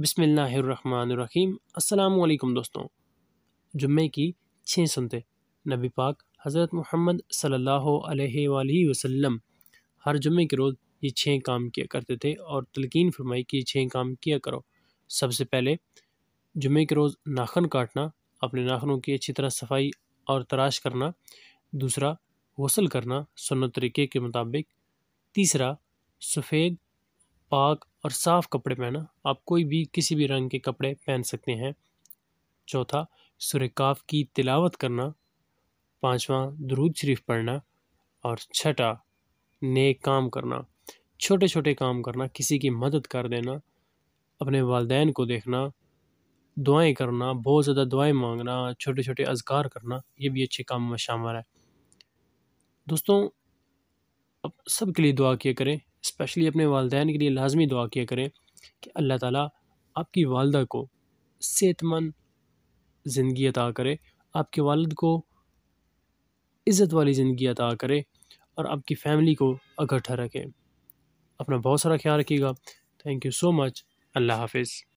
बिसमीम अल्लाम दोस्तों जुम्मे की छः सुनते नबी पाक हज़रत मोहम्मद सल्ला वसम हर जुम्मे के रोज़ ये छः काम किया करते थे और तलकिन फरमाई कि ये छः काम किया करो सबसे पहले जुम्मे के रोज़ नाखन काटना अपने नाखनों की अच्छी तरह सफाई और तराश करना दूसरा गसल करना सुनत तरीके के मुताबिक तीसरा सफ़ेद पाक और साफ़ कपड़े पहनना आप कोई भी किसी भी रंग के कपड़े पहन सकते हैं चौथा सुरकाफ की तिलावत करना पांचवा दरूद शरीफ पढ़ना और छठा नेक काम करना छोटे छोटे काम करना किसी की मदद कर देना अपने वालदेन को देखना दुआएं करना बहुत ज़्यादा दुआएं मांगना छोटे छोटे अजगार करना ये भी अच्छे काम में शामिल है दोस्तों अब सब के लिए दुआ किया करें स्पेशली अपने वालदेन के लिए लाजमी दुआ किया करें कि अल्लाह ताला आपकी वालदा को सेहतमंद ज़िंदगी अता करे आपके वालद को इज़्ज़त वाली ज़िंदगी अता करे और आपकी फैमिली को इकट्ठा रखें अपना बहुत सारा ख्याल रखिएगा थैंक यू सो मच अल्लाह हाफिज़